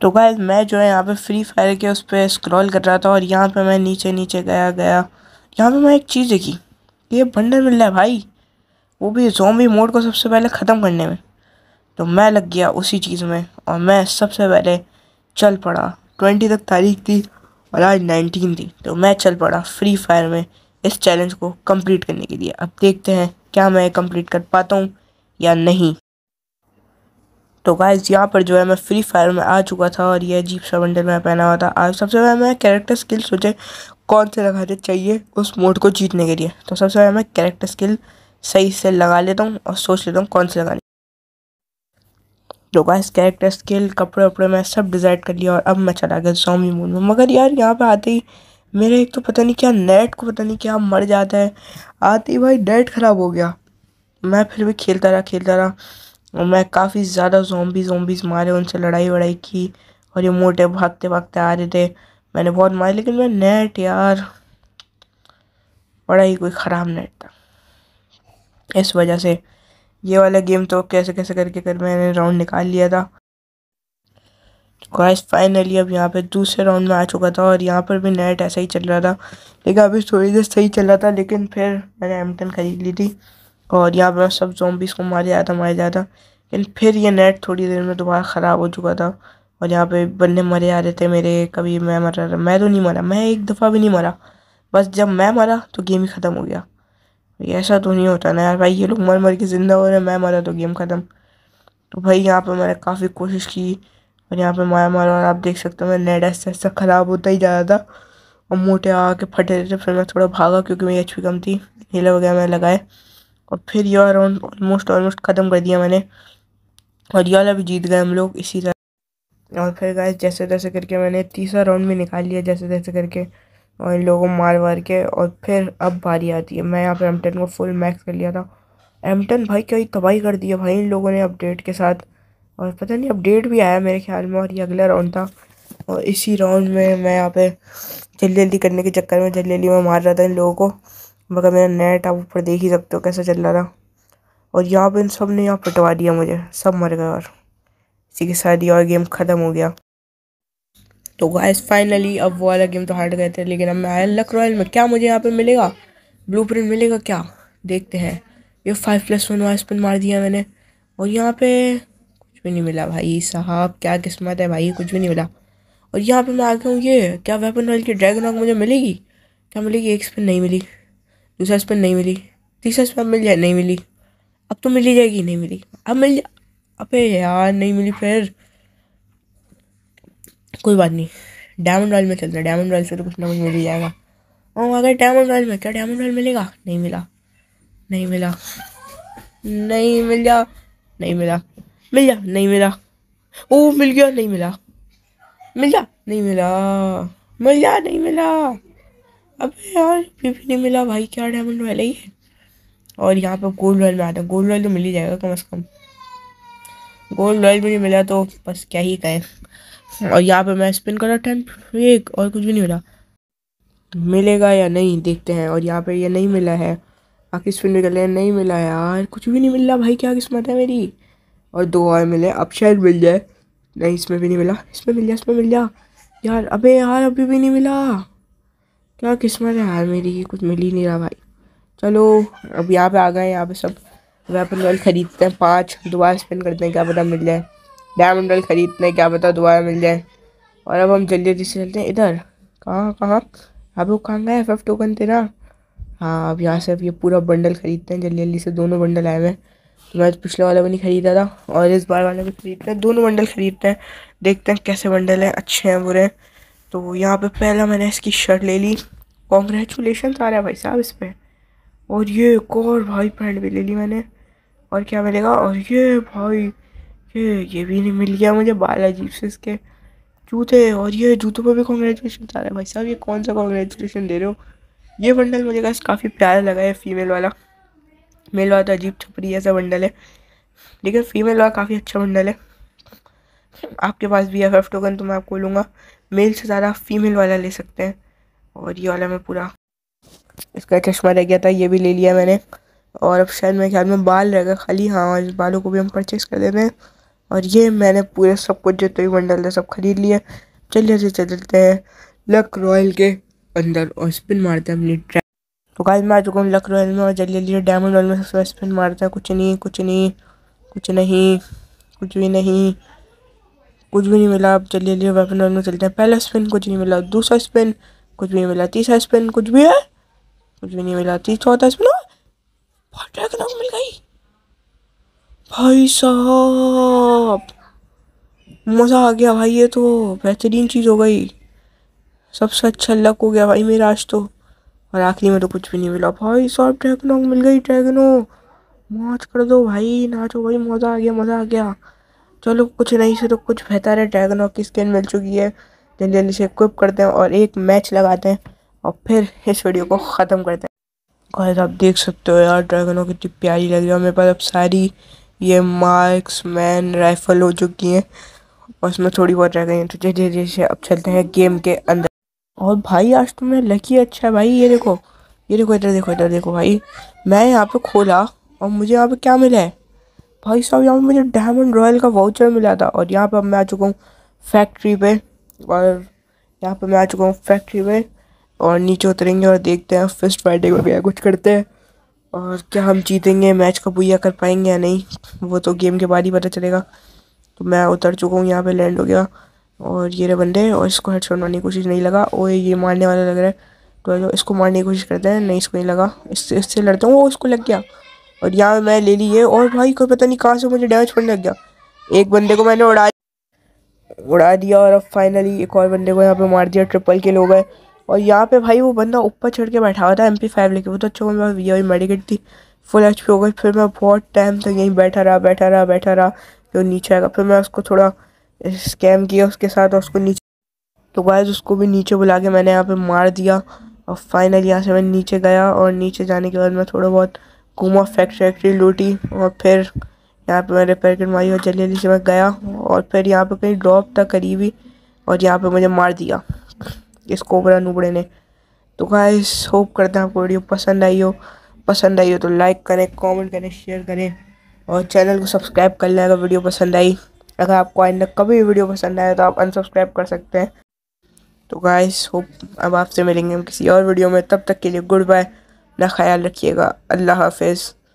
तो गाय मैं जो है यहाँ पे फ्री फायर के उस पर स्क्रॉल कर रहा था और यहाँ पे मैं नीचे नीचे गया गया यहाँ पे मैं एक चीज़ देखी ये बंडर मिल रहा है भाई वो भी जोम्बी मोड को सबसे पहले ख़त्म करने में तो मैं लग गया उसी चीज़ में और मैं सबसे पहले चल पड़ा ट्वेंटी तक तारीख थी और आज नाइनटीन थी तो मैं चल पड़ा फ्री फायर में इस चैलेंज को कम्प्लीट करने के लिए अब देखते हैं क्या मैं कम्प्लीट कर पाता हूँ या नहीं तो गाइज यहाँ पर जो है मैं फ्री फायर में आ चुका था और ये जीप सवंडर में पहना हुआ था आज सबसे पहले मैं कैरेक्टर स्किल सोचे कौन से दे चाहिए उस मोड को जीतने के लिए तो सबसे पहले मैं कैरेक्टर स्किल सही से लगा लेता हूँ और सोच लेता हूँ कौन से लगाने तो गाइज कैरेक्टर स्किल कपड़े वपड़े मैं सब डिसाइड कर लिया और अब मैं चला गया जॉमी मोड में मगर यार यहाँ पर आते ही मेरे एक तो पता नहीं क्या नेट को पता नहीं क्या मर जाता है आते ही भाई नेट ख़राब हो गया मैं फिर भी खेलता रहा खेलता रहा और मैं काफ़ी ज़्यादा जोम्बी जोम्बीज मारे उनसे लड़ाई वड़ाई की और ये मोटे भागते भागते आ रहे थे मैंने बहुत मारे लेकिन मैं नेट यार बड़ा ही कोई ख़राब नेट था इस वजह से ये वाला गेम तो कैसे कैसे करके कर मैंने राउंड निकाल लिया था गाइस फाइनली अब यहाँ पे दूसरे राउंड में आ चुका था और यहाँ पर भी नेट ऐसा ही चल रहा था लेकिन अभी थोड़ी देर सही चल रहा था लेकिन फिर मैंने एमटन ख़रीद ली थी और यहाँ पर सब जोम्बिस को मारे जा रहा मारे जा रहा लेकिन फिर ये नेट थोड़ी देर में दोबारा ख़राब हो चुका था और यहाँ पे बंदे मरे आ रहे थे मेरे कभी मैं मर रहा मैं तो नहीं मरा मैं एक दफ़ा भी नहीं मरा बस जब मैं मरा तो गेम ही ख़त्म हो गया ऐसा तो नहीं होता ना यार भाई ये लोग मर मर के ज़िंदा हो रहे मैं मरा तो गेम ख़त्म तो भाई यहाँ पर मैंने काफ़ी कोशिश की और यहाँ पर मारा मारा और आप देख सकते हो मैं नेट ऐसा ऐसा ख़राब होता ही जा रहा था और मोटे आके फटे रहे थे फिर मैं थोड़ा भागा क्योंकि मेरी एच कम थी हीला वगैरह मैंने लगाए और फिर यह राउंड ऑलमोस्ट ऑलमोस्ट ख़त्म कर दिया मैंने और यह वाला भी जीत गए हम लोग इसी तरह और फिर गाय जैसे तैसे करके मैंने तीसरा राउंड भी निकाल लिया जैसे तैसे करके और इन लोगों को मार वार के और फिर अब बारी आती है मैं यहाँ पर एमटन को फुल मैक्स कर लिया था एमटन भाई क्या तबाही कर दिया भाई इन लोगों ने अपडेट के साथ और पता नहीं अपडेट भी आया मेरे ख्याल में और ये अगला राउंड था और इसी राउंड में मैं यहाँ पे जल्दी जल्दी करने के चक्कर में जल्दी जल्दी मैं मार रहा था इन लोगों को मगर मेरा नेट आप ऊपर देख ही सकते हो कैसा चल रहा था और यहाँ पर इन सब ने यहाँ पटवा दिया मुझे सब मर गए और इसी के साथ ये और गेम ख़त्म हो गया तो गाइस फाइनली अब वो वाला गेम तो हार्ड गए थे लेकिन अब मैं आया लक रॉयल में क्या मुझे यहाँ पे मिलेगा ब्लू मिलेगा क्या देखते हैं ये फाइव प्लस वन वाइस पिन मार दिया मैंने और यहाँ पे कुछ भी नहीं मिला भाई साहब क्या किस्मत है भाई कुछ भी नहीं मिला और यहाँ पे मैं आ गया हूँ ये क्या वेपन रॉयल की ड्रैगन रॉक मुझे मिलेगी क्या मिलेगी एक स्पिन नहीं मिली दूसरा स्पिन नहीं मिली तीसरा स्पिन मिल जाए नहीं मिली अब तो मिली जाएगी नहीं मिली अब मिल जा अबे यार नहीं मिली फिर कोई बात नहीं डायमंड रॉयल में चलते हैं डायमंड रॉयल से तो कुछ ना कुछ मिल ही जाएगा और अगर डायमंड रॉयल में क्या डायमंड रॉयल मिलेगा नहीं मिला नहीं मिला नहीं मिल जा नहीं मिला मिल जा नहीं मिला ओ मिल गया नहीं मिला मिल जा नहीं मिला मिल जा नहीं मिला अब यार ये भी नहीं मिला भाई क्या डायमंड रॉयल ही है और यहाँ पर गोल्ड रॉयल में आता है गोल्ड रॉयल तो मिल ही जाएगा कम से कम गोल्ड रॉयल भी नहीं मिला तो बस क्या ही कहें और यहाँ पर मैं स्पिन करा टेन एक और कुछ भी नहीं मिला मिलेगा या नहीं देखते हैं और यहाँ पर ये नहीं मिला है बाकी स्पिन भी कर लिया नहीं मिला यार कुछ भी नहीं मिल रहा भाई क्या किस्मत है मेरी और दो और मिले अब शायद मिल जाए नहीं इसमें भी नहीं मिला इसमें मिल जाए इसमें मिल जा यार अबे यार अभी भी नहीं मिला क्या किस्मत है यार मेरी की कुछ मिल ही नहीं रहा भाई चलो अब यहाँ पे आ गए यहाँ पे सब वेपन वेल खरीदते हैं पाँच दोबारा स्पेंड करते हैं क्या पता मिल जाए डायमंड वेल खरीदते हैं क्या पता दोबारा मिल जाए और अब हम जल्दी जल्दी से चलते हैं इधर कहाँ कहाँ अब वो कहाँ गए एफ टोकन ना हाँ अब यहाँ से अब ये पूरा बंडल खरीदते हैं जल्दी जल्दी से दोनों बंडल आए हुए हैं तो मैं तो पिछले वाला भी नहीं ख़रीदा था और इस बार वाला भी खरीदते हैं दोनों बंडल खरीदते हैं देखते हैं कैसे बंडल हैं अच्छे हैं बुरे हैं तो यहाँ पे पहला मैंने इसकी शर्ट ले ली कॉन्ग्रेचुलेशन आ रहा है भाई साहब इस पर और ये एक और भाई पैंट भी ले ली मैंने और क्या मिलेगा और ये भाई ये ये भी नहीं मिल गया मुझे अजीब से इसके जूते और ये जूतों पर भी कॉन्ग्रेचुलेशन आ रहा है भाई साहब ये कौन सा कॉन्ग्रेचुलेशन दे रहे हो ये बंडल मुझे कहा काफ़ी प्यारा लगा है फीमेल वाला मेल वाला तो अजीब छपरी ऐसा बंडल है लेकिन फीमेल वाला काफ़ी अच्छा बंडल है आपके पास भी एफ एफ टोकन तो मैं आपको लूँगा मेल से ज़्यादा फीमेल वाला ले सकते हैं और ये वाला मैं पूरा इसका चश्मा रह गया था ये भी ले लिया मैंने और अब शायद मेरे ख्याल में बाल रह गया खाली हाँ और बालों को भी हम परचेस कर देते हैं और ये मैंने पूरे सब कुछ जो तो मंडल था सब खरीद लिया चलिए से चलते हैं लक रॉयल के अंदर और स्पिन मारते हैं अपनी ट्रैक तो काल मैं आ चुका हूँ लक रॉयल में और जल्दी जल्दी डायमंड रॉयल में सबसे स्पिन मारता है कुछ नहीं कुछ नहीं कुछ नहीं कुछ भी नहीं कुछ भी नहीं मिला अब चलिए लिए वेपन वेपन में चलते हैं पहला स्पिन कुछ नहीं मिला दूसरा स्पिन कुछ भी नहीं मिला तीसरा स्पिन कुछ भी है कुछ भी नहीं मिला तीस चौथा स्पिन हाँ। मिल गई भाई साहब मज़ा आ गया भाई ये तो बेहतरीन चीज़ हो गई सबसे अच्छा लक हो गया भाई मेरा आज तो और आखिरी में तो कुछ भी नहीं मिला भाई साहब ड्रैगनोंग मिल गई ड्रैगनो मौज कर दो भाई नाचो भाई मज़ा आ गया मज़ा आ गया चलो तो कुछ नहीं से तो कुछ बेहतर है ड्रैगन हॉक की स्किन मिल चुकी है जल्दी जल्दी से इक्विप करते हैं और एक मैच लगाते हैं और फिर इस वीडियो को ख़त्म करते हैं गाइस आप देख सकते हो यार ड्रैगनों की कितनी प्यारी लग रही है मेरे पास अब सारी ये मार्क्स मैन राइफल हो चुकी हैं और उसमें थोड़ी बहुत रह गई हैं तो जैसे जैसे अब चलते हैं गेम के अंदर और भाई आज तुम्हें तो लकी अच्छा भाई ये देखो ये देखो इधर देखो इधर देखो भाई मैं यहाँ पे खोला और मुझे यहाँ पर क्या मिला है भाई साहब यहाँ मुझे डायमंड रॉयल का वाउचर मिला था और यहाँ पर मैं आ चुका हूँ फैक्ट्री पे और यहाँ पर मैं आ चुका हूँ फैक्ट्री पे और नीचे उतरेंगे और देखते हैं फर्स्ट फ्राइडे को क्या कुछ करते हैं और क्या हम जीतेंगे मैच का बुया कर पाएंगे या नहीं वो तो गेम के बाद ही पता चलेगा तो मैं उतर चुका हूँ यहाँ पर लैंड हो गया और ये रहे बंदे और इसको हेड शॉट मारने की कोशिश नहीं लगा ओ ये मारने वाला लग रहा है तो इसको मारने की कोशिश करते हैं नहीं इसको नहीं लगा इससे इससे लड़ते हैं वो उसको लग गया और यहाँ मैं ले ली है और भाई कोई पता नहीं कहाँ से मुझे डैमेज पड़ने लग गया एक बंदे को मैंने उड़ा उड़ा दिया और अब फाइनली एक और बंदे को यहाँ पे मार दिया ट्रिपल किल हो गए और यहाँ पे भाई वो बंदा ऊपर चढ़ के बैठा हुआ था एम पी फाइव लेके वो तो अच्छा मेरे पास वी मेडिकेट थी फुल एच पी हो गई फिर मैं बहुत टाइम तक यहीं बैठा रहा बैठा रहा बैठा रहा फिर नीचे आएगा फिर मैं उसको थोड़ा स्कैम किया उसके साथ और उसको नीचे तो गायज उसको भी नीचे बुला के मैंने यहाँ पे मार दिया और फाइनली यहाँ से मैं नीचे गया और नीचे जाने के बाद मैं थोड़ा बहुत कुमा फैक्ट्री लूटी और फिर यहाँ पे मैंने पैकेट मारी और जल्दी जल्दी से मैं गया और फिर यहाँ पे कहीं ड्रॉप था करीबी और यहाँ पे मुझे मार दिया इस कोबरा नूबड़े ने तो गाइस होप करते हैं आपको वीडियो पसंद आई हो पसंद आई हो तो लाइक करें कमेंट करें शेयर करें और चैनल को सब्सक्राइब कर लें अगर वीडियो पसंद आई अगर आपको आइंदा कभी वीडियो पसंद आया तो आप अनसब्सक्राइब कर सकते हैं तो गाइस होप अब आपसे मिलेंगे हम किसी और वीडियो में तब तक के लिए गुड बाय لا خيالك يرى الله حافظ